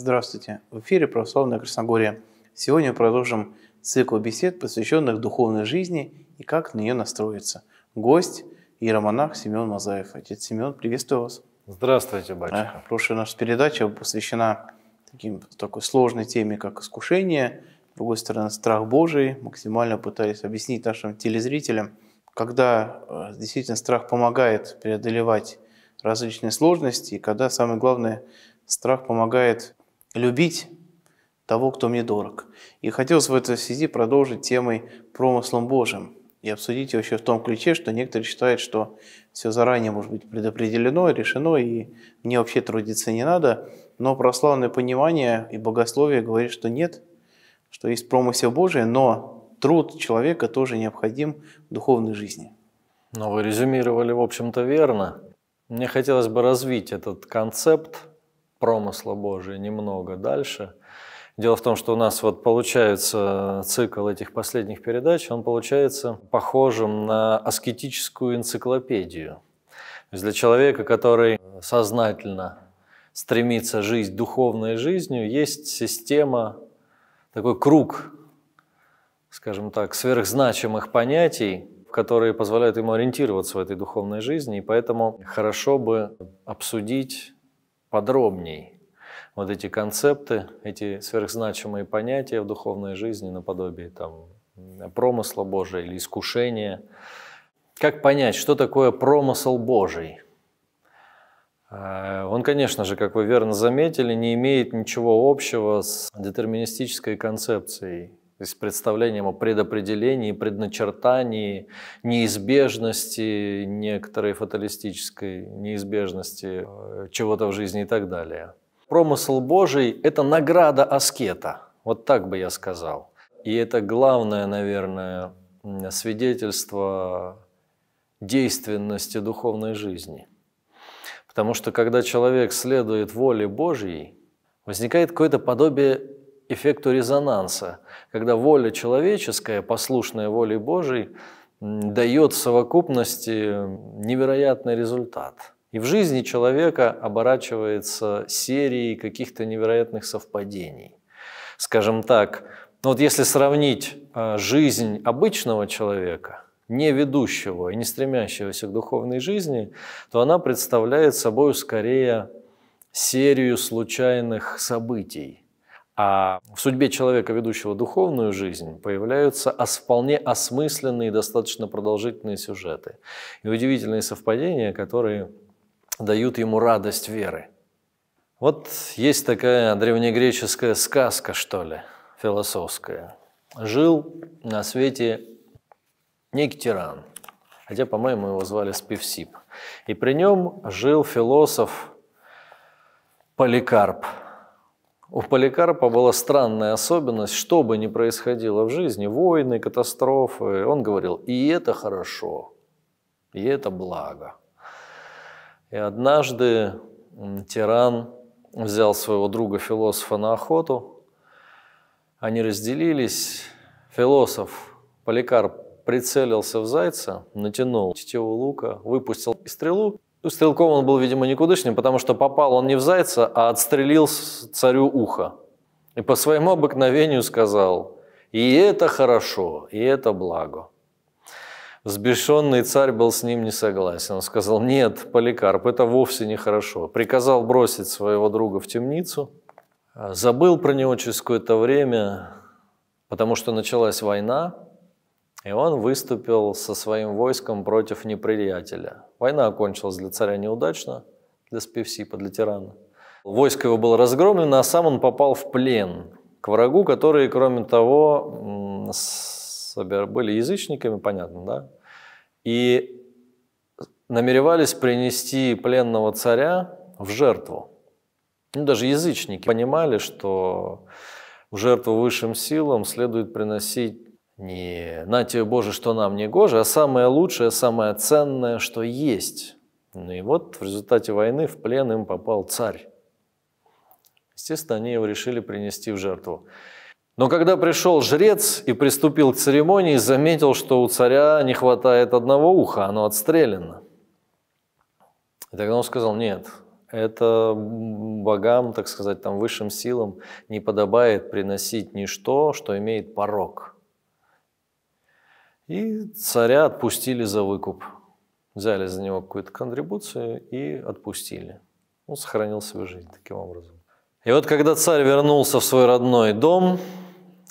Здравствуйте! В эфире «Православная Красногорие». Сегодня мы продолжим цикл бесед, посвященных духовной жизни и как на нее настроиться. Гость – иеромонах Семен Мазаев. Отец Семен, приветствую вас. Здравствуйте, батюшка. Прошлая наша передача посвящена таким, такой сложной теме, как искушение, с другой стороны, страх Божий. Максимально пытались объяснить нашим телезрителям, когда э, действительно страх помогает преодолевать различные сложности, и когда, самое главное, страх помогает любить того, кто мне дорог. И хотелось в этой связи продолжить темой промыслом Божьим и обсудить ее еще в том ключе, что некоторые считают, что все заранее может быть предопределено, решено, и мне вообще трудиться не надо. Но православное понимание и богословие говорит, что нет, что есть промысел Божий, но труд человека тоже необходим в духовной жизни. Но ну, вы резюмировали, в общем-то, верно. Мне хотелось бы развить этот концепт – промысла Божия немного дальше. Дело в том, что у нас вот получается цикл этих последних передач, он получается похожим на аскетическую энциклопедию. То есть для человека, который сознательно стремится жить духовной жизнью, есть система, такой круг, скажем так, сверхзначимых понятий, которые позволяют ему ориентироваться в этой духовной жизни, и поэтому хорошо бы обсудить подробней вот эти концепты, эти сверхзначимые понятия в духовной жизни, наподобие там, промысла Божия или искушения. Как понять, что такое промысл Божий? А, он, конечно же, как вы верно заметили, не имеет ничего общего с детерминистической концепцией с представлением о предопределении, предначертании, неизбежности некоторой фаталистической неизбежности э, чего-то в жизни и так далее. Промысл Божий – это награда аскета, вот так бы я сказал. И это главное, наверное, свидетельство действенности духовной жизни. Потому что когда человек следует воле Божьей, возникает какое-то подобие эффекту резонанса, когда воля человеческая, послушная воле Божией, дает в совокупности невероятный результат. И в жизни человека оборачивается серией каких-то невероятных совпадений. Скажем так, ну вот если сравнить а, жизнь обычного человека, не ведущего и не стремящегося к духовной жизни, то она представляет собой скорее серию случайных событий, а в судьбе человека, ведущего духовную жизнь, появляются вполне осмысленные и достаточно продолжительные сюжеты. И удивительные совпадения, которые дают ему радость веры. Вот есть такая древнегреческая сказка, что ли, философская. Жил на свете некий тиран, хотя, по-моему, его звали Спивсип. И при нем жил философ Поликарп – у Поликарпа была странная особенность, что бы ни происходило в жизни, войны, катастрофы, он говорил, и это хорошо, и это благо. И однажды тиран взял своего друга-философа на охоту, они разделились, философ Поликарп прицелился в зайца, натянул тетиву лука, выпустил стрелу, Стрелком он был, видимо, никудышным, потому что попал он не в зайца, а отстрелил царю ухо. И по своему обыкновению сказал, «И это хорошо, и это благо». Взбешенный царь был с ним не согласен. Он сказал, «Нет, Поликарп, это вовсе не хорошо". Приказал бросить своего друга в темницу. Забыл про него через какое-то время, потому что началась война, и он выступил со своим войском против неприятеля – Война окончилась для царя неудачно, для Спевсипа, для тирана. Войско его было разгромлено, а сам он попал в плен к врагу, который, кроме того, были язычниками, понятно, да? И намеревались принести пленного царя в жертву. Ну, даже язычники понимали, что в жертву высшим силам следует приносить не «на тебе, Боже, что нам не гоже», а самое лучшее, самое ценное, что есть. Ну и вот в результате войны в плен им попал царь. Естественно, они его решили принести в жертву. Но когда пришел жрец и приступил к церемонии, заметил, что у царя не хватает одного уха, оно отстрелено. И тогда он сказал, нет, это богам, так сказать, там высшим силам не подобает приносить ничто, что имеет порог. И царя отпустили за выкуп. Взяли за него какую-то контрибуцию и отпустили. Он сохранил свою жизнь таким образом. И вот когда царь вернулся в свой родной дом,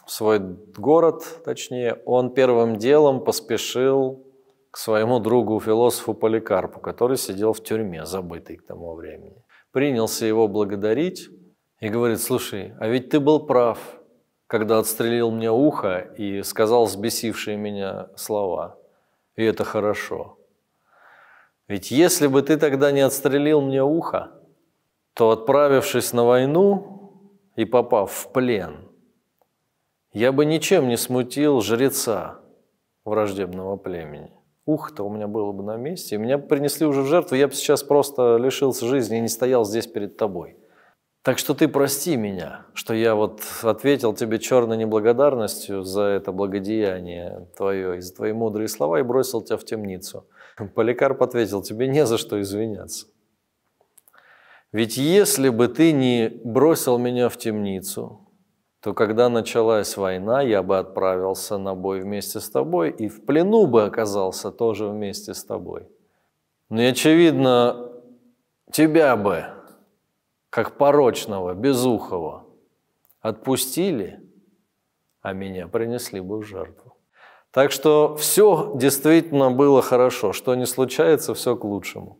в свой город, точнее, он первым делом поспешил к своему другу, философу Поликарпу, который сидел в тюрьме, забытый к тому времени. Принялся его благодарить и говорит, слушай, а ведь ты был прав, когда отстрелил мне ухо и сказал сбесившие меня слова. И это хорошо. Ведь если бы ты тогда не отстрелил мне ухо, то отправившись на войну и попав в плен, я бы ничем не смутил жреца враждебного племени. Ухо-то у меня было бы на месте, и меня принесли уже в жертву, я бы сейчас просто лишился жизни и не стоял здесь перед тобой. Так что ты прости меня, что я вот ответил тебе черной неблагодарностью за это благодеяние твое и за твои мудрые слова и бросил тебя в темницу. Поликарп ответил, тебе не за что извиняться. Ведь если бы ты не бросил меня в темницу, то когда началась война, я бы отправился на бой вместе с тобой и в плену бы оказался тоже вместе с тобой. Но, очевидно, тебя бы как порочного, безухого, отпустили, а меня принесли бы в жертву. Так что все действительно было хорошо. Что не случается, все к лучшему.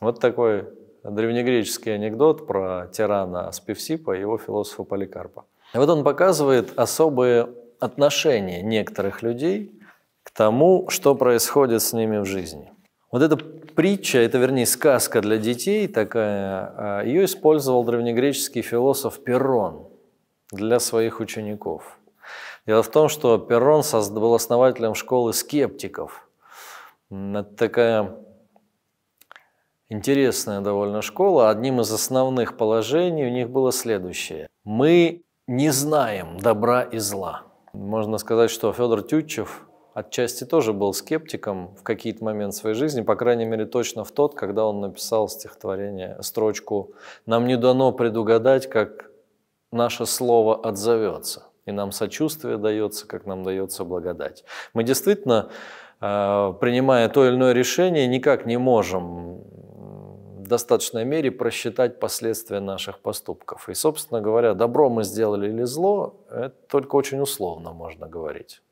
Вот такой древнегреческий анекдот про тирана Спевсипа и его философа Поликарпа. И вот он показывает особые отношения некоторых людей к тому, что происходит с ними в жизни. Вот это притча, это вернее сказка для детей такая, а, ее использовал древнегреческий философ Перрон для своих учеников. Дело в том, что Перрон был основателем школы скептиков. Это такая интересная довольно школа. Одним из основных положений у них было следующее. Мы не знаем добра и зла. Можно сказать, что Федор Тютчев отчасти тоже был скептиком в какие-то моменты своей жизни, по крайней мере, точно в тот, когда он написал стихотворение, строчку «Нам не дано предугадать, как наше слово отзовется, и нам сочувствие дается, как нам дается благодать». Мы действительно, э, принимая то или иное решение, никак не можем в достаточной мере просчитать последствия наших поступков. И, собственно говоря, добро мы сделали или зло, это только очень условно можно говорить.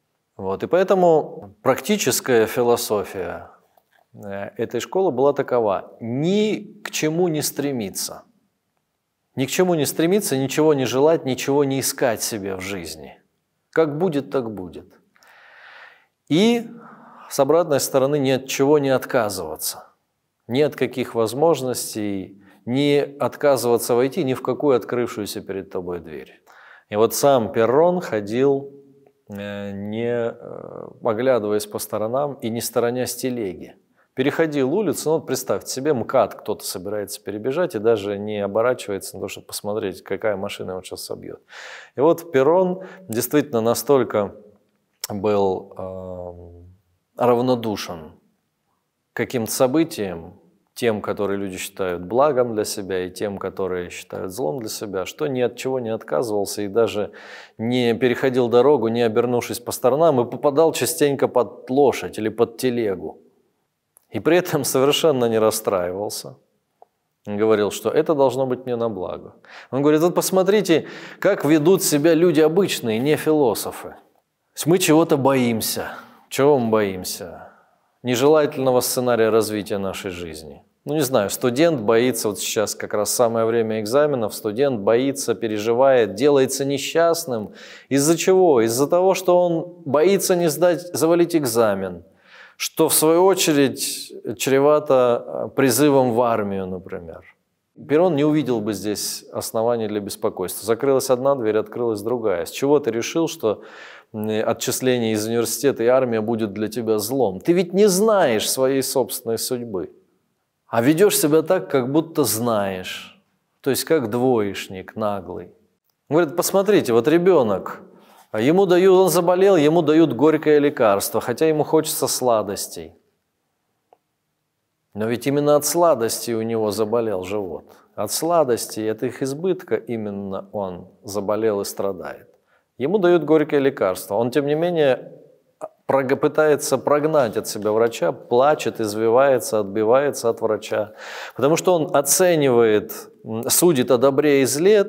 Вот, и поэтому практическая философия э, этой школы была такова. Ни к чему не стремиться. Ни к чему не стремиться, ничего не желать, ничего не искать себе в жизни. Как будет, так будет. И с обратной стороны ни от чего не отказываться. Ни от каких возможностей, не отказываться войти ни в какую открывшуюся перед тобой дверь. И вот сам Перрон ходил Э, не э, оглядываясь по сторонам и не сторонясь телеги. Переходил улицу, ну вот представьте себе, МКАД кто-то собирается перебежать и даже не оборачивается на то, чтобы посмотреть, какая машина его сейчас собьет. И вот перрон действительно настолько был э, равнодушен каким-то событиям, тем, которые люди считают благом для себя, и тем, которые считают злом для себя, что ни от чего не отказывался и даже не переходил дорогу, не обернувшись по сторонам, и попадал частенько под лошадь или под телегу. И при этом совершенно не расстраивался. Он говорил, что это должно быть мне на благо. Он говорит, вот посмотрите, как ведут себя люди обычные, не философы. Мы чего-то боимся. Чего мы боимся? Нежелательного сценария развития нашей жизни – ну не знаю, студент боится, вот сейчас как раз самое время экзаменов, студент боится, переживает, делается несчастным. Из-за чего? Из-за того, что он боится не сдать, завалить экзамен, что в свою очередь чревато э, призывом в армию, например. Перрон не увидел бы здесь оснований для беспокойства. Закрылась одна дверь, открылась другая. С чего ты решил, что отчисление из университета и армия будет для тебя злом? Ты ведь не знаешь своей собственной судьбы. А ведешь себя так, как будто знаешь, то есть как двоечник наглый. Говорит, посмотрите, вот ребенок, а ему дают, он заболел, ему дают горькое лекарство, хотя ему хочется сладостей. Но ведь именно от сладости у него заболел живот. От сладости, от их избытка именно он заболел и страдает. Ему дают горькое лекарство. Он, тем не менее, пытается прогнать от себя врача, плачет, извивается, отбивается от врача. Потому что он оценивает, судит о добре и зле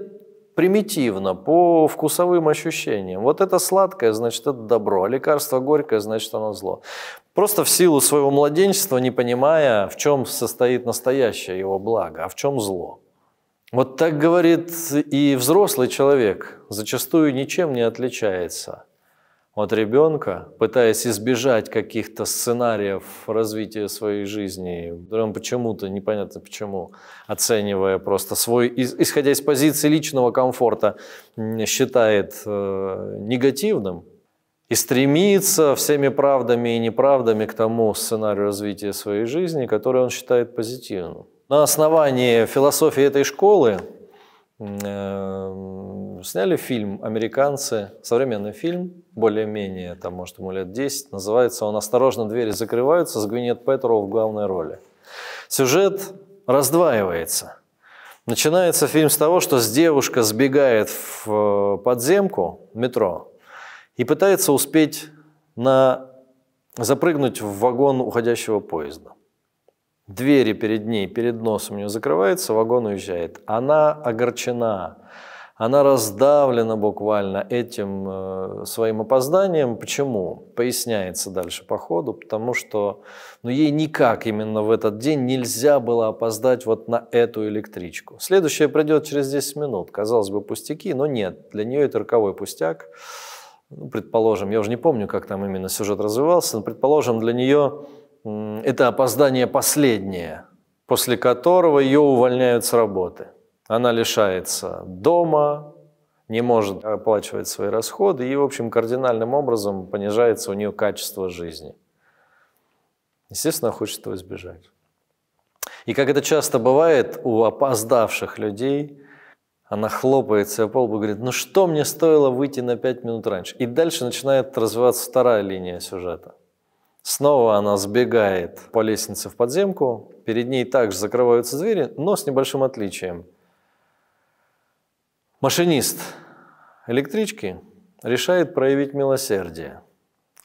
примитивно, по вкусовым ощущениям. Вот это сладкое, значит, это добро, а лекарство горькое, значит, оно зло. Просто в силу своего младенчества, не понимая, в чем состоит настоящее его благо, а в чем зло. Вот так говорит и взрослый человек, зачастую ничем не отличается – от ребенка, пытаясь избежать каких-то сценариев развития своей жизни, он почему-то, непонятно почему, оценивая просто свой, исходя из позиции личного комфорта, считает э, негативным и стремится всеми правдами и неправдами к тому сценарию развития своей жизни, который он считает позитивным. На основании философии этой школы Э, сняли фильм американцы, современный фильм, более-менее, там, может, ему лет 10, называется он «Осторожно, двери закрываются» с Гвинет Петроу в главной роли. Сюжет раздваивается. Начинается фильм с того, что девушка сбегает в э, подземку, в метро, и пытается успеть на... запрыгнуть в вагон уходящего поезда двери перед ней, перед носом у нее закрываются, вагон уезжает. Она огорчена, она раздавлена буквально этим э, своим опозданием. Почему? Поясняется дальше по ходу, потому что ну, ей никак именно в этот день нельзя было опоздать вот на эту электричку. Следующая придет через 10 минут. Казалось бы, пустяки, но нет, для нее это роковой пустяк. Ну, предположим, я уже не помню, как там именно сюжет развивался, но, предположим, для нее это опоздание последнее, после которого ее увольняют с работы. Она лишается дома, не может оплачивать свои расходы и, в общем, кардинальным образом понижается у нее качество жизни. Естественно, хочет этого избежать. И как это часто бывает у опоздавших людей, она хлопает себя по лбу и говорит, ну что мне стоило выйти на пять минут раньше? И дальше начинает развиваться вторая линия сюжета. Снова она сбегает по лестнице в подземку. Перед ней также закрываются двери, но с небольшим отличием. Машинист электрички решает проявить милосердие.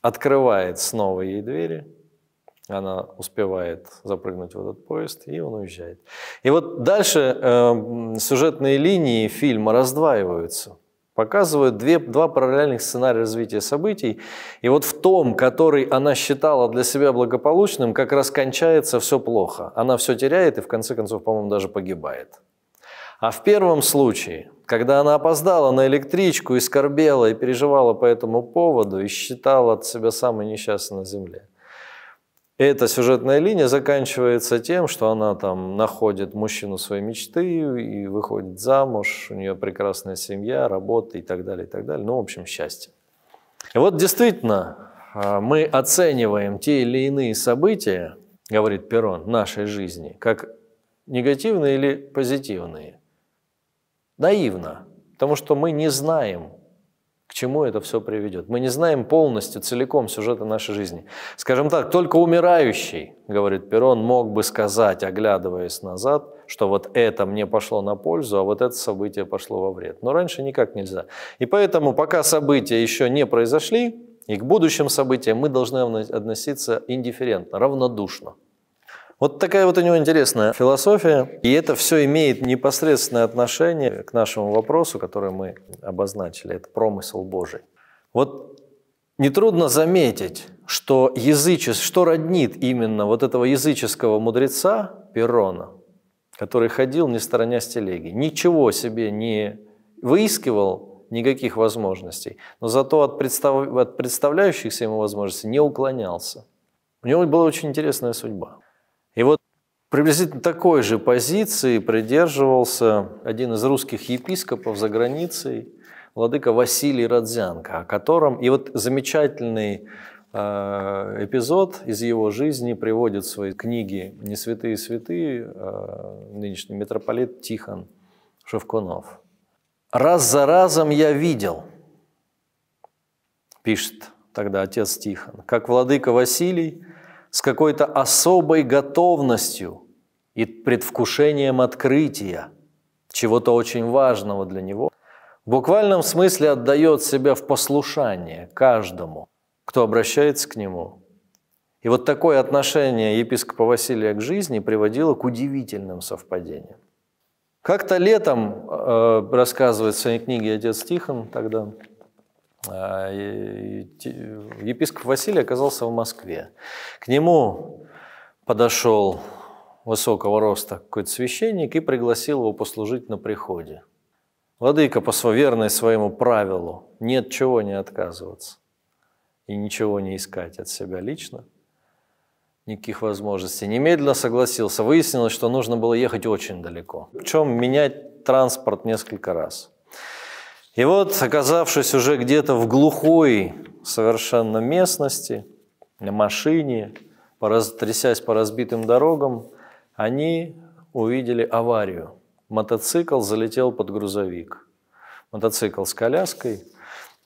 Открывает снова ей двери. Она успевает запрыгнуть в этот поезд, и он уезжает. И вот дальше э, сюжетные линии фильма раздваиваются – показывают две, два параллельных сценария развития событий. И вот в том, который она считала для себя благополучным, как раз кончается все плохо. Она все теряет и в конце концов, по-моему, даже погибает. А в первом случае, когда она опоздала на электричку и скорбела, и переживала по этому поводу, и считала от себя самой несчастной на Земле – эта сюжетная линия заканчивается тем, что она там находит мужчину своей мечты и выходит замуж, у нее прекрасная семья, работа и так далее, и так далее. Ну, в общем, счастье. И вот действительно а, мы оцениваем те или иные события, говорит Перрон, нашей жизни, как негативные или позитивные. Наивно, потому что мы не знаем, чему это все приведет. Мы не знаем полностью, целиком сюжета нашей жизни. Скажем так, только умирающий, говорит Перрон, мог бы сказать, оглядываясь назад, что вот это мне пошло на пользу, а вот это событие пошло во вред. Но раньше никак нельзя. И поэтому, пока события еще не произошли, и к будущим событиям мы должны относиться индифферентно, равнодушно. Вот такая вот у него интересная философия, и это все имеет непосредственное отношение к нашему вопросу, который мы обозначили, это промысел Божий. Вот нетрудно заметить, что язычес, что роднит именно вот этого языческого мудреца Перона, который ходил не сторонясь телеги, ничего себе не выискивал, никаких возможностей, но зато от, представ... от представляющихся ему возможностей не уклонялся. У него была очень интересная судьба. И вот приблизительно такой же позиции придерживался один из русских епископов за границей, владыка Василий Родзянко, о котором и вот замечательный э, эпизод из его жизни приводит в своей книге «Не святые святые» э, нынешний митрополит Тихон Шевкунов. «Раз за разом я видел, – пишет тогда отец Тихон, – как владыка Василий – с какой-то особой готовностью и предвкушением открытия чего-то очень важного для него, в буквальном смысле отдает себя в послушание каждому, кто обращается к нему. И вот такое отношение епископа Василия к жизни приводило к удивительным совпадениям. Как-то летом, э, рассказывает в своей книге отец Тихон тогда, Э, епископ Василий оказался в Москве. К нему подошел высокого роста какой-то священник и пригласил его послужить на приходе. Владыка, по верной своему правилу, нет чего не отказываться и ничего не искать от себя лично, никаких возможностей. Немедленно согласился. Выяснилось, что нужно было ехать очень далеко. Причем менять транспорт несколько раз. И вот, оказавшись уже где-то в глухой совершенно местности, на машине, трясясь по разбитым дорогам, они увидели аварию. Мотоцикл залетел под грузовик. Мотоцикл с коляской.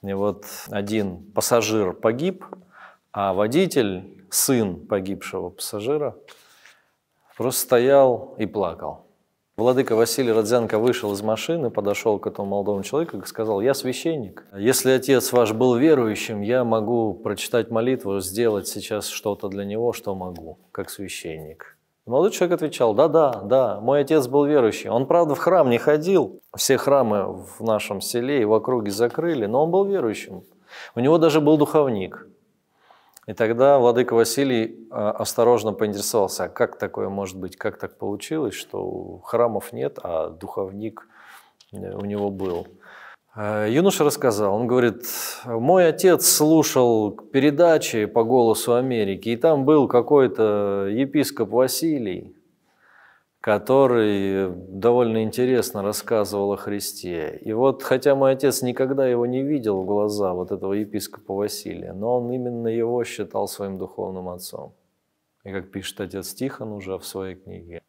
И вот один пассажир погиб, а водитель, сын погибшего пассажира, просто стоял и плакал. Владыка Василий Родзянко вышел из машины, подошел к этому молодому человеку и сказал, я священник. Если отец ваш был верующим, я могу прочитать молитву, сделать сейчас что-то для него, что могу, как священник. Молодой человек отвечал, да-да, да, мой отец был верующий. Он, правда, в храм не ходил, все храмы в нашем селе и в округе закрыли, но он был верующим. У него даже был духовник – и тогда Владыка Василий э, осторожно поинтересовался, а как такое может быть, как так получилось, что храмов нет, а духовник э, у него был. Э, юноша рассказал, он говорит, мой отец слушал передачи по голосу Америки, и там был какой-то епископ Василий, который довольно интересно рассказывал о Христе. И вот, хотя мой отец никогда его не видел в глаза, вот этого епископа Василия, но он именно его считал своим духовным отцом. И как пишет отец Тихон уже в своей книге,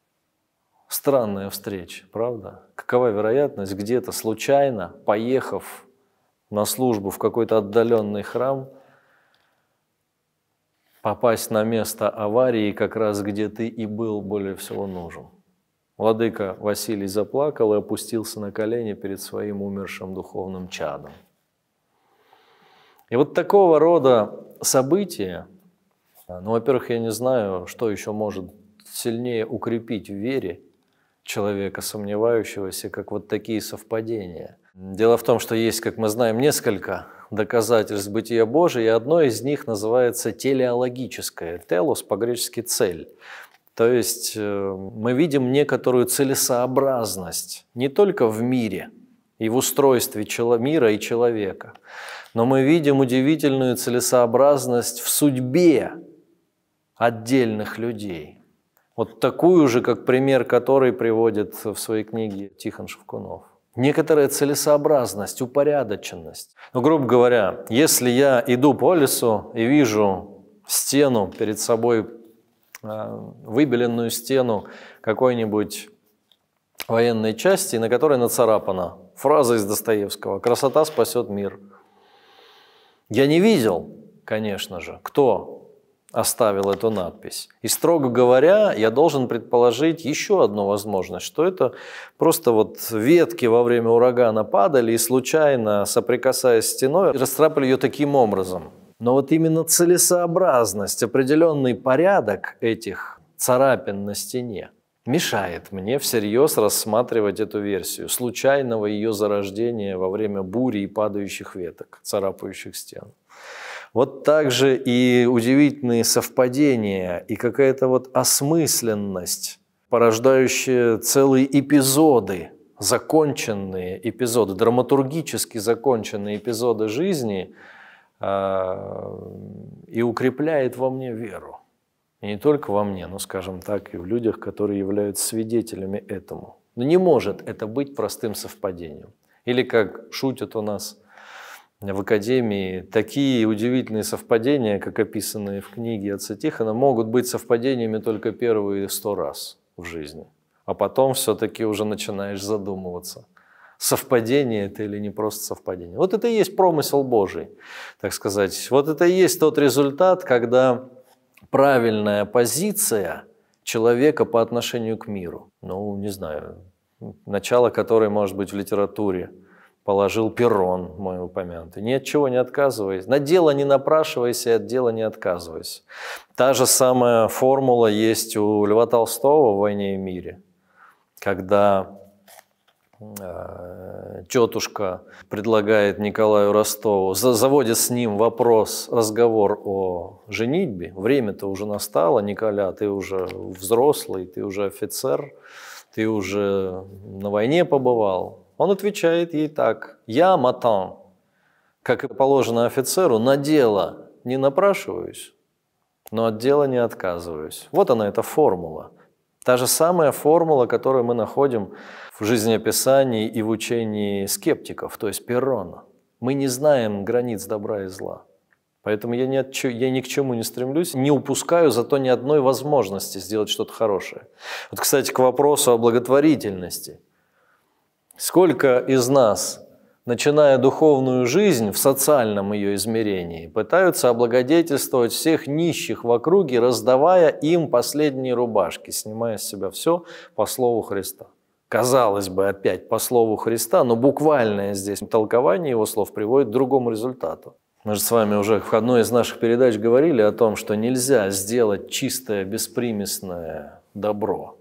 странная встреча, правда? Какова вероятность где-то случайно, поехав на службу в какой-то отдаленный храм, попасть на место аварии как раз, где ты и был более всего нужен – Владыка Василий заплакал и опустился на колени перед своим умершим духовным чадом. И вот такого рода события, ну, во-первых, я не знаю, что еще может сильнее укрепить в вере человека, сомневающегося, как вот такие совпадения. Дело в том, что есть, как мы знаем, несколько доказательств бытия Божия, и одно из них называется телеологическое, телос по-гречески «цель». То есть э, мы видим некоторую целесообразность не только в мире и в устройстве мира и человека, но мы видим удивительную целесообразность в судьбе отдельных людей. Вот такую же, как пример, который приводит в своей книге Тихон Шевкунов. Некоторая целесообразность, упорядоченность. Ну, грубо говоря, если я иду по лесу и вижу стену перед собой Э, выбеленную стену какой-нибудь военной части, на которой нацарапана фраза из Достоевского «Красота спасет мир». Я не видел, конечно же, кто оставил эту надпись. И, строго говоря, я должен предположить еще одну возможность, что это просто вот ветки во время урагана падали и случайно, соприкасаясь с стеной, расцарапали ее таким образом – но вот именно целесообразность, определенный порядок этих царапин на стене мешает мне всерьез рассматривать эту версию случайного ее зарождения во время бури и падающих веток, царапающих стен. Вот также и удивительные совпадения, и какая-то вот осмысленность, порождающая целые эпизоды, законченные эпизоды, драматургически законченные эпизоды жизни – Э, и укрепляет во мне веру. И не только во мне, но, скажем так, и в людях, которые являются свидетелями этому. Но не может это быть простым совпадением. Или как шутят у нас в Академии, такие удивительные совпадения, как описанные в книге отца Тихона, могут быть совпадениями только первые сто раз в жизни. А потом все-таки уже начинаешь задумываться – совпадение это или не просто совпадение. Вот это и есть промысел Божий, так сказать. Вот это и есть тот результат, когда правильная позиция человека по отношению к миру. Ну, не знаю, начало которой, может быть, в литературе положил перрон, мой упомянутый. Ни от чего не отказывайся. На дело не напрашивайся, от дела не отказывайся. Та же самая формула есть у Льва Толстого в «Войне и мире», когда Э, тетушка предлагает Николаю Ростову, заводит с ним вопрос, разговор о женитьбе. Время-то уже настало, Николя, ты уже взрослый, ты уже офицер, ты уже на войне побывал. Он отвечает ей так, я матан, как и положено офицеру, на дело не напрашиваюсь, но от дела не отказываюсь. Вот она, эта формула – Та же самая формула, которую мы находим в жизнеописании и в учении скептиков, то есть Перрона. Мы не знаем границ добра и зла. Поэтому я ни, от, я ни к чему не стремлюсь, не упускаю зато ни одной возможности сделать что-то хорошее. Вот, кстати, к вопросу о благотворительности. Сколько из нас начиная духовную жизнь в социальном ее измерении, пытаются облагодетельствовать всех нищих в округе, раздавая им последние рубашки, снимая с себя все по слову Христа. Казалось бы, опять по слову Христа, но буквальное здесь толкование его слов приводит к другому результату. Мы же с вами уже в одной из наших передач говорили о том, что нельзя сделать чистое, беспримесное добро –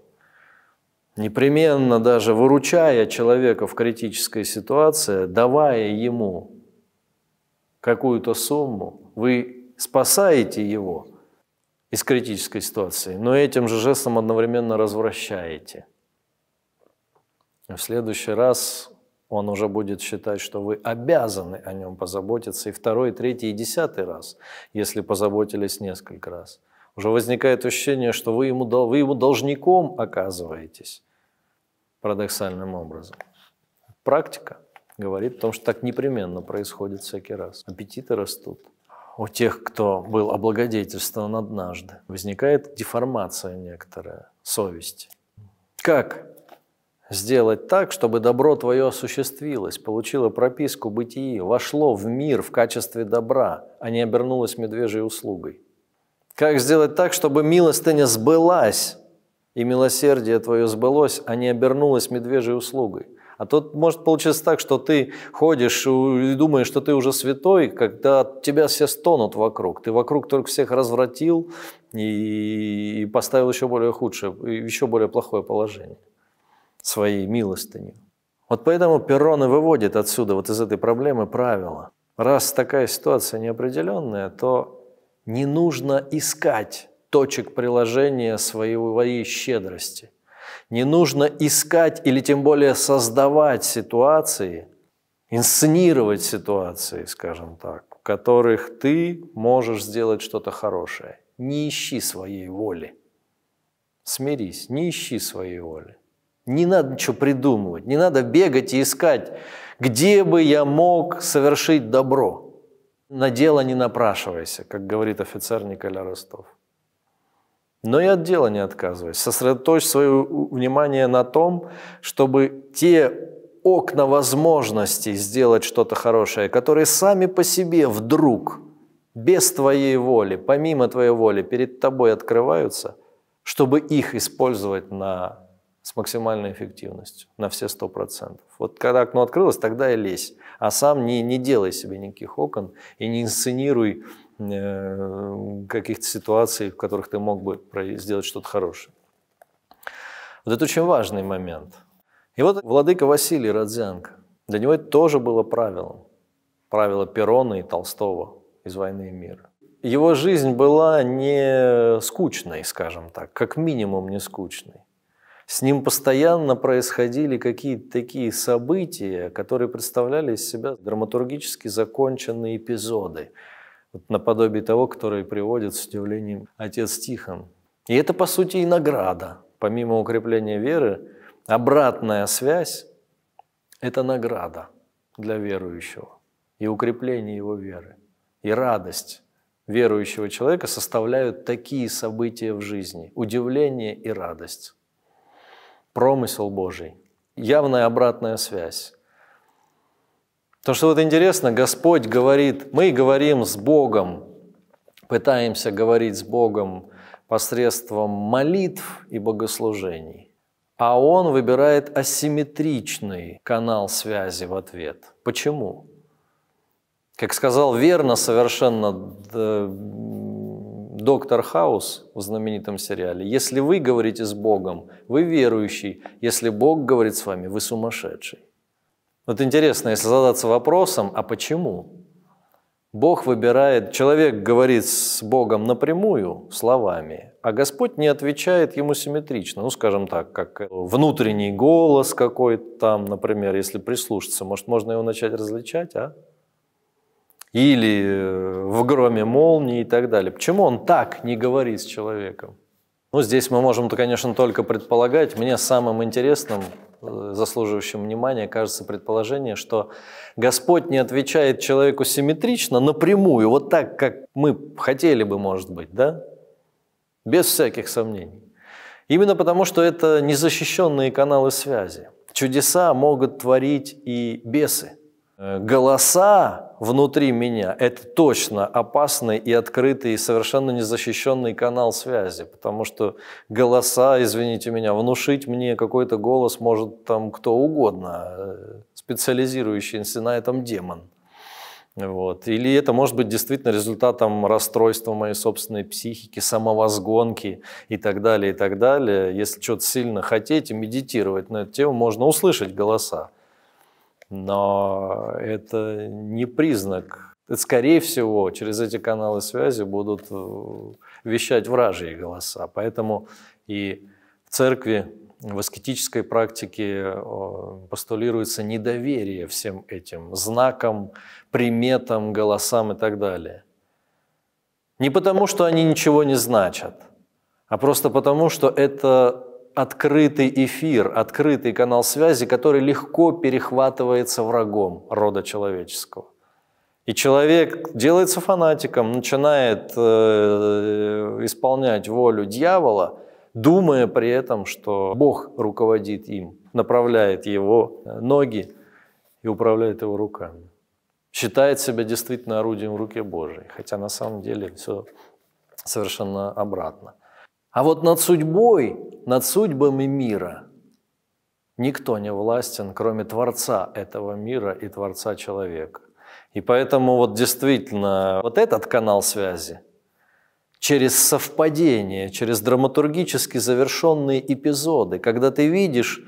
непременно даже выручая человека в критической ситуации, давая ему какую-то сумму, вы спасаете его из критической ситуации, но этим же жестом одновременно развращаете. В следующий раз он уже будет считать, что вы обязаны о нем позаботиться и второй, третий и десятый раз, если позаботились несколько раз – уже возникает ощущение, что вы ему, вы ему должником оказываетесь парадоксальным образом. Практика говорит о том, что так непременно происходит всякий раз. Аппетиты растут. У тех, кто был облагодетельствован однажды, возникает деформация некоторая совесть. Как сделать так, чтобы добро твое осуществилось, получило прописку бытии, вошло в мир в качестве добра, а не обернулось медвежьей услугой? Как сделать так, чтобы милостыня сбылась, и милосердие твое сбылось, а не обернулось медвежьей услугой? А тут может получиться так, что ты ходишь и думаешь, что ты уже святой, когда тебя все стонут вокруг. Ты вокруг только всех развратил и поставил еще более худшее, еще более плохое положение своей милостынью. Вот поэтому Перрон выводит отсюда, вот из этой проблемы, правило. Раз такая ситуация неопределенная, то не нужно искать точек приложения своей щедрости. Не нужно искать или тем более создавать ситуации, инсценировать ситуации, скажем так, в которых ты можешь сделать что-то хорошее. Не ищи своей воли. Смирись, не ищи своей воли. Не надо ничего придумывать, не надо бегать и искать, где бы я мог совершить добро. На дело не напрашивайся, как говорит офицер Николя Ростов. Но и от дела не отказывайся. Сосредоточь свое внимание на том, чтобы те окна возможностей сделать что-то хорошее, которые сами по себе вдруг, без твоей воли, помимо твоей воли, перед тобой открываются, чтобы их использовать на с максимальной эффективностью на все 100%. Вот когда окно открылось, тогда и лезь. А сам не, не делай себе никаких окон и не инсценируй э, каких-то ситуаций, в которых ты мог бы сделать что-то хорошее. Вот это очень важный момент. И вот владыка Василий Родзянко, для него это тоже было правилом. Правило Перона и Толстого из «Войны и мира». Его жизнь была не скучной, скажем так, как минимум не скучной. С ним постоянно происходили какие-то такие события, которые представляли из себя драматургически законченные эпизоды, вот наподобие того, которые приводит с удивлением отец Тихон. И это, по сути, и награда. Помимо укрепления веры, обратная связь – это награда для верующего и укрепление его веры, и радость верующего человека составляют такие события в жизни – удивление и радость промысел Божий, явная обратная связь. То, что вот интересно, Господь говорит, мы говорим с Богом, пытаемся говорить с Богом посредством молитв и богослужений, а Он выбирает асимметричный канал связи в ответ. Почему? Как сказал верно совершенно э, доктор Хаус в знаменитом сериале. Если вы говорите с Богом, вы верующий. Если Бог говорит с вами, вы сумасшедший. Вот интересно, если задаться вопросом, а почему? Бог выбирает, человек говорит с Богом напрямую словами, а Господь не отвечает ему симметрично. Ну, скажем так, как внутренний голос какой-то там, например, если прислушаться, может, можно его начать различать, а? или э, в громе молнии и так далее. Почему он так не говорит с человеком? Ну, здесь мы можем, -то, конечно, только предполагать. Мне самым интересным, э, заслуживающим внимания, кажется предположение, что Господь не отвечает человеку симметрично, напрямую, вот так, как мы хотели бы, может быть, да? Без всяких сомнений. Именно потому, что это незащищенные каналы связи. Чудеса могут творить и бесы – Э, голоса внутри меня – это точно опасный и открытый, и совершенно незащищенный канал связи, потому что голоса, извините меня, внушить мне какой-то голос может там кто угодно, э, специализирующийся на этом демон. Вот. Или это может быть действительно результатом расстройства моей собственной психики, самовозгонки и так далее, и так далее. Если что-то сильно хотите медитировать на эту тему, можно услышать голоса. Но это не признак. Это, скорее всего, через эти каналы связи будут э, вещать вражьи голоса. Поэтому и в церкви, в аскетической практике э, постулируется недоверие всем этим знакам, приметам, голосам и так далее. Не потому, что они ничего не значат, а просто потому, что это открытый эфир, открытый канал связи, который легко перехватывается врагом рода человеческого. И человек делается фанатиком, начинает э, исполнять волю дьявола, думая при этом, что Бог руководит им, направляет его э, ноги и управляет его руками. Считает себя действительно орудием в руке Божией, хотя на самом деле все совершенно обратно. А вот над судьбой, над судьбами мира никто не властен, кроме Творца этого мира и Творца человека. И поэтому вот действительно вот этот канал связи через совпадение, через драматургически завершенные эпизоды, когда ты видишь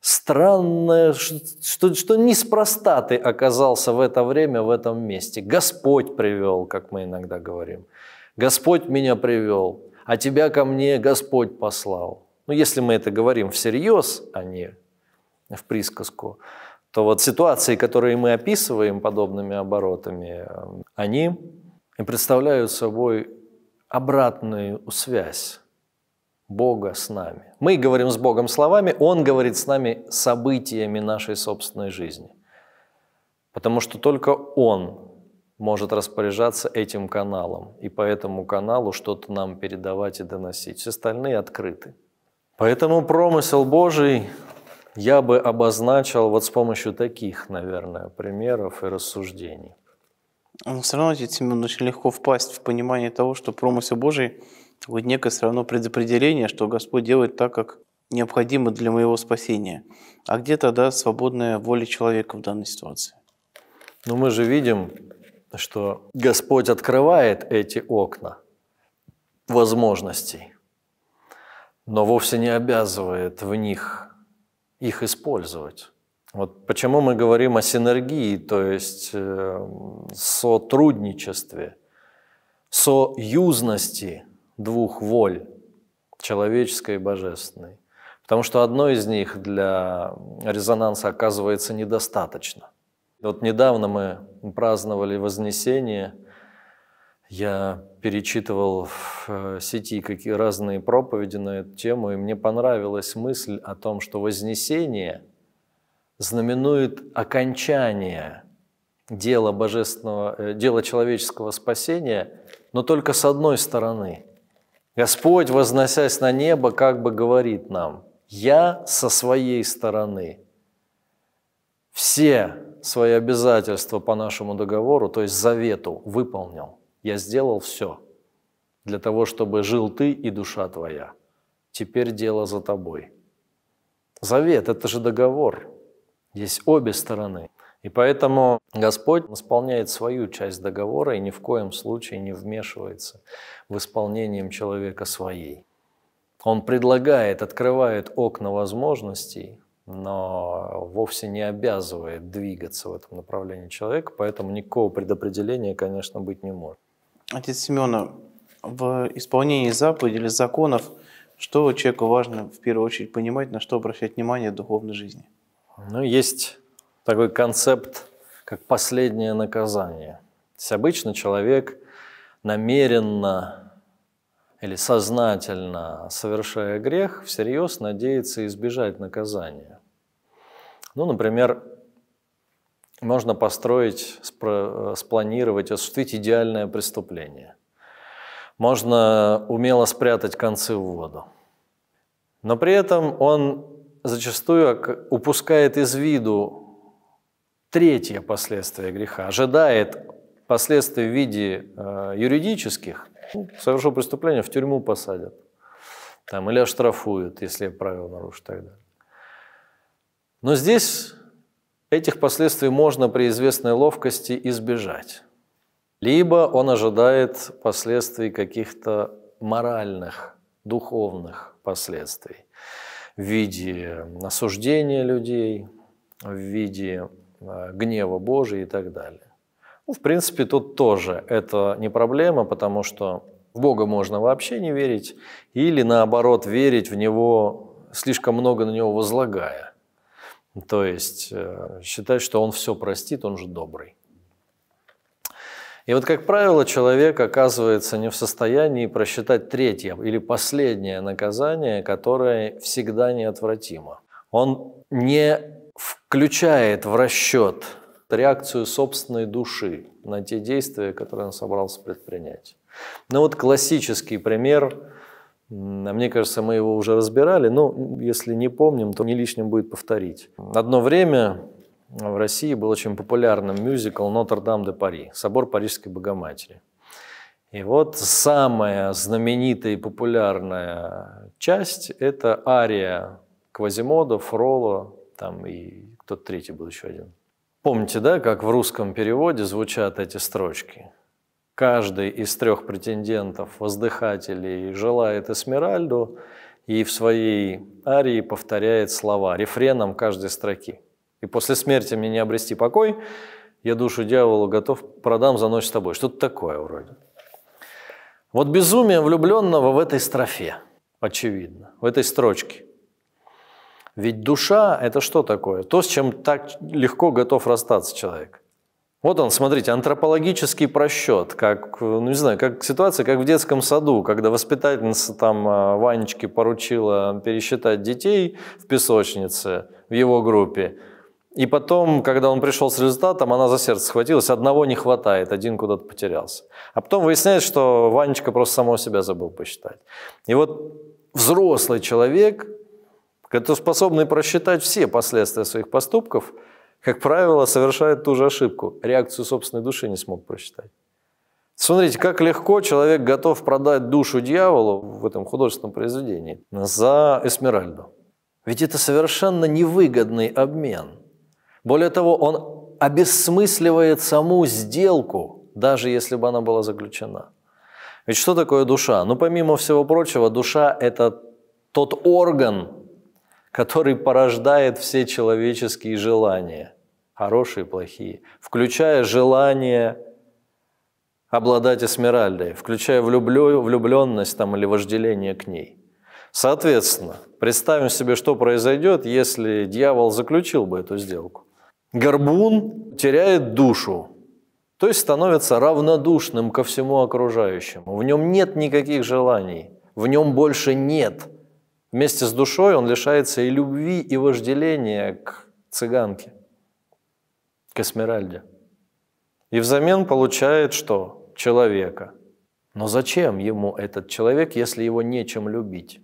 странное, что, что неспроста ты оказался в это время, в этом месте. Господь привел, как мы иногда говорим. Господь меня привел а тебя ко мне Господь послал. Ну, если мы это говорим всерьез, а не в присказку, то вот ситуации, которые мы описываем подобными оборотами, они представляют собой обратную связь Бога с нами. Мы говорим с Богом словами, Он говорит с нами событиями нашей собственной жизни. Потому что только Он может распоряжаться этим каналом и по этому каналу что-то нам передавать и доносить. Все остальные открыты. Поэтому промысел Божий я бы обозначил вот с помощью таких, наверное, примеров и рассуждений. Но все равно, Семен, очень легко впасть в понимание того, что промысел Божий – вот некое все равно предопределение, что Господь делает так, как необходимо для моего спасения. А где тогда свободная воля человека в данной ситуации? Ну, мы же видим, что Господь открывает эти окна возможностей, но вовсе не обязывает в них их использовать. Вот почему мы говорим о синергии, то есть э, сотрудничестве, союзности двух воль, человеческой и божественной. Потому что одной из них для резонанса оказывается недостаточно – вот недавно мы праздновали Вознесение. Я перечитывал в э, сети какие разные проповеди на эту тему, и мне понравилась мысль о том, что Вознесение знаменует окончание дела божественного, э, дела человеческого спасения, но только с одной стороны. Господь, возносясь на небо, как бы говорит нам, «Я со своей стороны все свои обязательства по нашему договору, то есть завету, выполнил. Я сделал все для того, чтобы жил ты и душа твоя. Теперь дело за тобой. Завет – это же договор. Есть обе стороны. И поэтому Господь исполняет свою часть договора и ни в коем случае не вмешивается в исполнение человека своей. Он предлагает, открывает окна возможностей, но вовсе не обязывает двигаться в этом направлении человека, поэтому никакого предопределения, конечно, быть не может. Отец Семена, в исполнении заповедей или законов, что человеку важно в первую очередь понимать, на что обращать внимание в духовной жизни? Ну, есть такой концепт, как последнее наказание. То есть обычно человек намеренно или сознательно совершая грех, всерьез надеется избежать наказания. Ну, например, можно построить, э, спланировать, осуществить идеальное преступление. Можно умело спрятать концы в воду. Но при этом он зачастую упускает из виду третье последствие греха, ожидает последствий в виде э, юридических. Ну, совершил преступление, в тюрьму посадят. Там, или оштрафуют, если я правила нарушу и так далее. Но здесь этих последствий можно при известной ловкости избежать. Либо он ожидает последствий каких-то моральных, духовных последствий в виде осуждения людей, в виде э, гнева Божия и так далее. Ну, в принципе, тут тоже это не проблема, потому что в Бога можно вообще не верить или, наоборот, верить в Него, слишком много на Него возлагая. То есть э, считать, что он все простит, он же добрый. И вот, как правило, человек оказывается не в состоянии просчитать третье или последнее наказание, которое всегда неотвратимо. Он не включает в расчет реакцию собственной души на те действия, которые он собрался предпринять. Ну вот классический пример а мне кажется, мы его уже разбирали, но если не помним, то не лишним будет повторить. Одно время в России был очень популярным мюзикл «Нотр-Дам де Пари» – «Собор Парижской Богоматери». И вот самая знаменитая и популярная часть – это ария Квазимодо, Фроло, там и кто-то третий был еще один. Помните, да, как в русском переводе звучат эти строчки – Каждый из трех претендентов, воздыхателей, желает Эсмеральду и в своей арии повторяет слова рефреном каждой строки. «И после смерти мне не обрести покой, я душу дьяволу готов продам за ночь с тобой». Что-то такое вроде. Вот безумие влюбленного в этой строфе, очевидно, в этой строчке. Ведь душа – это что такое? То, с чем так легко готов расстаться человек – вот он, смотрите, антропологический просчет, как, ну не знаю, как ситуация, как в детском саду, когда воспитательница там а, Ванечке поручила пересчитать детей в песочнице, в его группе. И потом, когда он пришел с результатом, она за сердце схватилась, одного не хватает, один куда-то потерялся. А потом выясняется, что Ванечка просто самого себя забыл посчитать. И вот взрослый человек, который способный просчитать все последствия своих поступков – как правило, совершает ту же ошибку. Реакцию собственной души не смог прочитать. Смотрите, как легко человек готов продать душу дьяволу в этом художественном произведении за Эсмеральду. Ведь это совершенно невыгодный обмен. Более того, он обесмысливает саму сделку, даже если бы она была заключена. Ведь что такое душа? Ну, помимо всего прочего, душа – это тот орган, который порождает все человеческие желания, хорошие и плохие, включая желание обладать эсмеральдой, включая влюбленность там, или вожделение к ней. Соответственно, представим себе, что произойдет, если дьявол заключил бы эту сделку. Горбун теряет душу, то есть становится равнодушным ко всему окружающему. В нем нет никаких желаний, в нем больше нет – Вместе с душой он лишается и любви, и вожделения к цыганке, к Эсмеральде. И взамен получает что? Человека. Но зачем ему этот человек, если его нечем любить?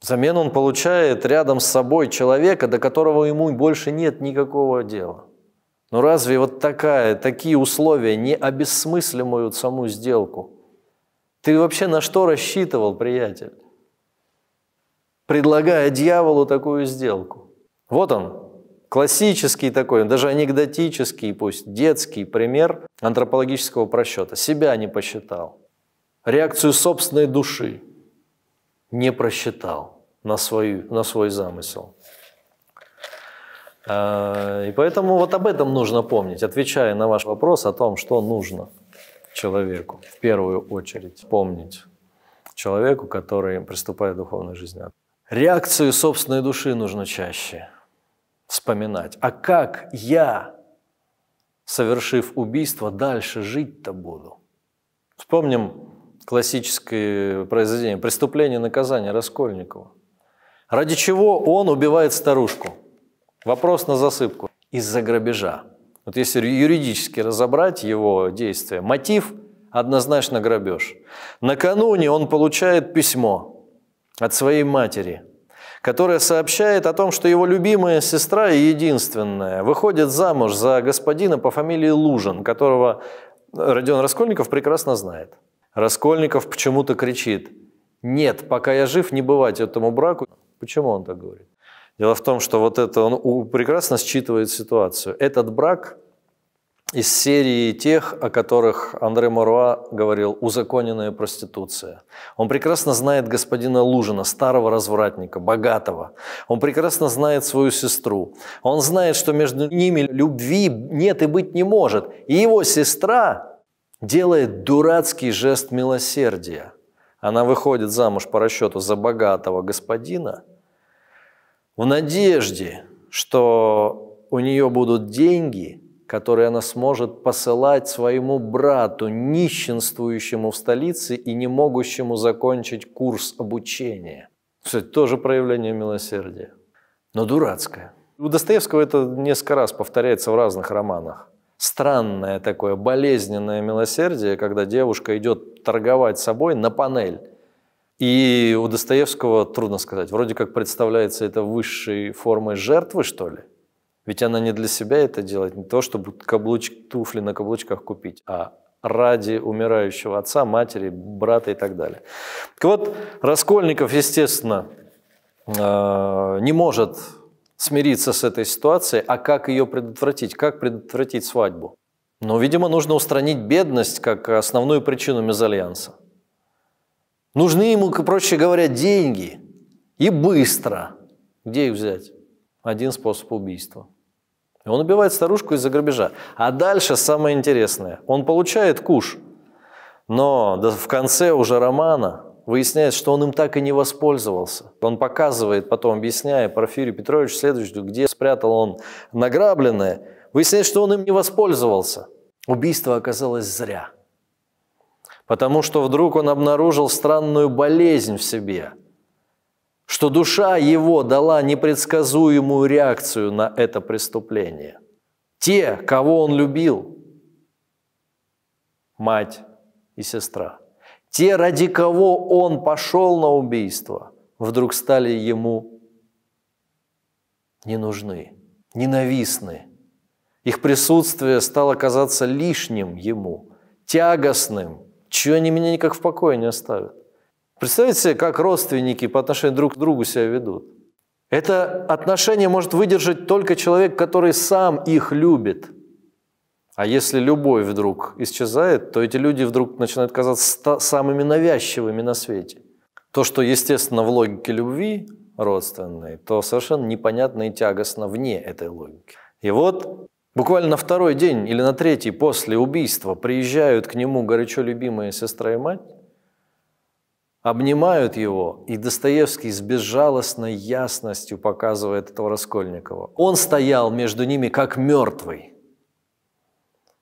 Взамен он получает рядом с собой человека, до которого ему больше нет никакого дела. Но разве вот такая, такие условия не обесмысливают саму сделку? Ты вообще на что рассчитывал, приятель? предлагая дьяволу такую сделку. Вот он, классический такой, даже анекдотический, пусть детский пример антропологического просчета. Себя не посчитал. Реакцию собственной души не просчитал на, свою, на свой замысел. А, и поэтому вот об этом нужно помнить, отвечая на ваш вопрос о том, что нужно человеку в первую очередь помнить человеку, который приступает к духовной жизни. Реакцию собственной души нужно чаще вспоминать. А как я, совершив убийство, дальше жить-то буду? Вспомним классическое произведение «Преступление и наказание» Раскольникова. Ради чего он убивает старушку? Вопрос на засыпку. Из-за грабежа. Вот если юридически разобрать его действия, мотив – однозначно грабеж. Накануне он получает письмо – от своей матери, которая сообщает о том, что его любимая сестра и единственная выходит замуж за господина по фамилии Лужин, которого Родион Раскольников прекрасно знает. Раскольников почему-то кричит «Нет, пока я жив, не бывать этому браку». Почему он так говорит? Дело в том, что вот это он прекрасно считывает ситуацию. Этот брак – из серии тех, о которых Андре Моруа говорил «Узаконенная проституция». Он прекрасно знает господина Лужина, старого развратника, богатого. Он прекрасно знает свою сестру. Он знает, что между ними любви нет и быть не может. И его сестра делает дурацкий жест милосердия. Она выходит замуж по расчету за богатого господина в надежде, что у нее будут деньги – которые она сможет посылать своему брату, нищенствующему в столице и не могущему закончить курс обучения. Кстати, тоже проявление милосердия, но дурацкое. У Достоевского это несколько раз повторяется в разных романах. Странное такое болезненное милосердие, когда девушка идет торговать собой на панель. И у Достоевского, трудно сказать, вроде как представляется это высшей формой жертвы, что ли. Ведь она не для себя это делает, не то, чтобы каблуч, туфли на каблучках купить, а ради умирающего отца, матери, брата и так далее. Так вот, Раскольников, естественно, э, не может смириться с этой ситуацией, а как ее предотвратить? Как предотвратить свадьбу? Но, ну, видимо, нужно устранить бедность как основную причину мезальянса. Нужны ему, проще говоря, деньги. И быстро. Где их взять? один способ убийства. И он убивает старушку из-за грабежа. А дальше самое интересное. Он получает куш, но в конце уже романа выясняется, что он им так и не воспользовался. Он показывает, потом объясняя Порфирию Петровичу следующую, где спрятал он награбленное. Выясняется, что он им не воспользовался. Убийство оказалось зря. Потому что вдруг он обнаружил странную болезнь в себе – что душа его дала непредсказуемую реакцию на это преступление. Те, кого он любил, мать и сестра, те, ради кого он пошел на убийство, вдруг стали ему не нужны, ненавистны. Их присутствие стало казаться лишним ему, тягостным, чего они меня никак в покое не оставят. Представьте себе, как родственники по отношению друг к другу себя ведут. Это отношение может выдержать только человек, который сам их любит. А если любовь вдруг исчезает, то эти люди вдруг начинают казаться самыми навязчивыми на свете. То, что, естественно, в логике любви родственной, то совершенно непонятно и тягостно вне этой логики. И вот буквально на второй день или на третий после убийства приезжают к нему горячо любимая сестра и мать обнимают его, и Достоевский с безжалостной ясностью показывает этого Раскольникова. Он стоял между ними как мертвый.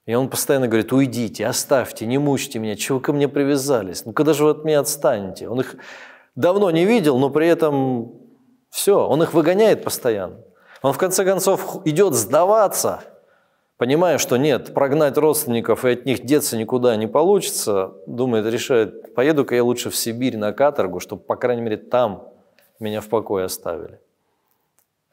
И он постоянно говорит, уйдите, оставьте, не мучьте меня, чего вы ко мне привязались, ну когда же вы от меня отстанете? Он их давно не видел, но при этом все, он их выгоняет постоянно. Он в конце концов идет сдаваться – Понимая, что нет, прогнать родственников и от них деться никуда не получится, думает, решает, поеду-ка я лучше в Сибирь на каторгу, чтобы, по крайней мере, там меня в покое оставили.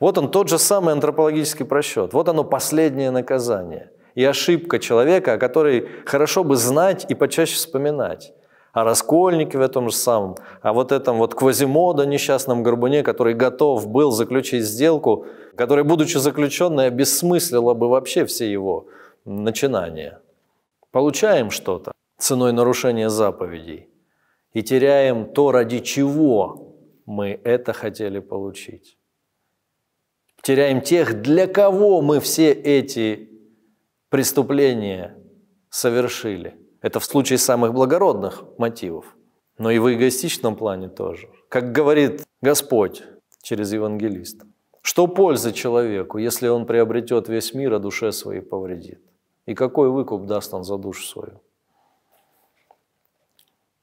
Вот он тот же самый антропологический просчет. Вот оно последнее наказание и ошибка человека, о которой хорошо бы знать и почаще вспоминать о а Раскольнике в этом же самом, о а вот этом вот Квазимода несчастном Горбуне, который готов был заключить сделку, который, будучи заключенной, обессмыслила бы вообще все его начинания. Получаем что-то ценой нарушения заповедей и теряем то, ради чего мы это хотели получить. Теряем тех, для кого мы все эти преступления совершили – это в случае самых благородных мотивов, но и в эгоистичном плане тоже. Как говорит Господь через евангелиста, что пользы человеку, если он приобретет весь мир, а душе своей повредит? И какой выкуп даст он за душу свою?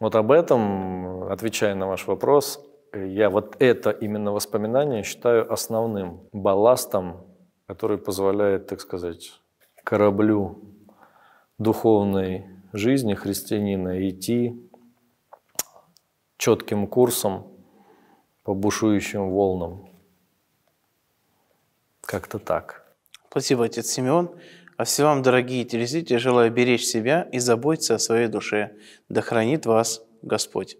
Вот об этом, отвечая на ваш вопрос, я вот это именно воспоминание считаю основным балластом, который позволяет, так сказать, кораблю духовной жизни христианина идти четким курсом по бушующим волнам. Как-то так. Спасибо, отец Симеон. А все вам, дорогие телезрители, желаю беречь себя и заботиться о своей душе. Да хранит вас Господь.